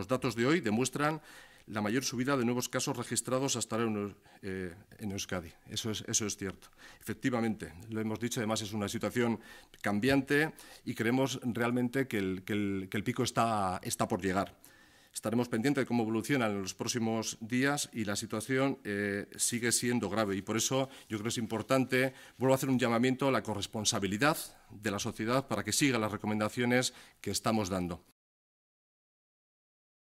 Los datos de hoy demuestran la mayor subida de nuevos casos registrados hasta ahora en, eh, Euskadi. Eso es, cierto. Efectivamente, lo hemos dicho, además es una situación cambiante y creemos realmente que el, pico está, por llegar. Estaremos pendientes de cómo evoluciona en los próximos días y la situación eh, sigue siendo grave. Y por eso yo creo que es importante, vuelvo a hacer un llamamiento a la corresponsabilidad de la sociedad para que siga las recomendaciones que estamos dando.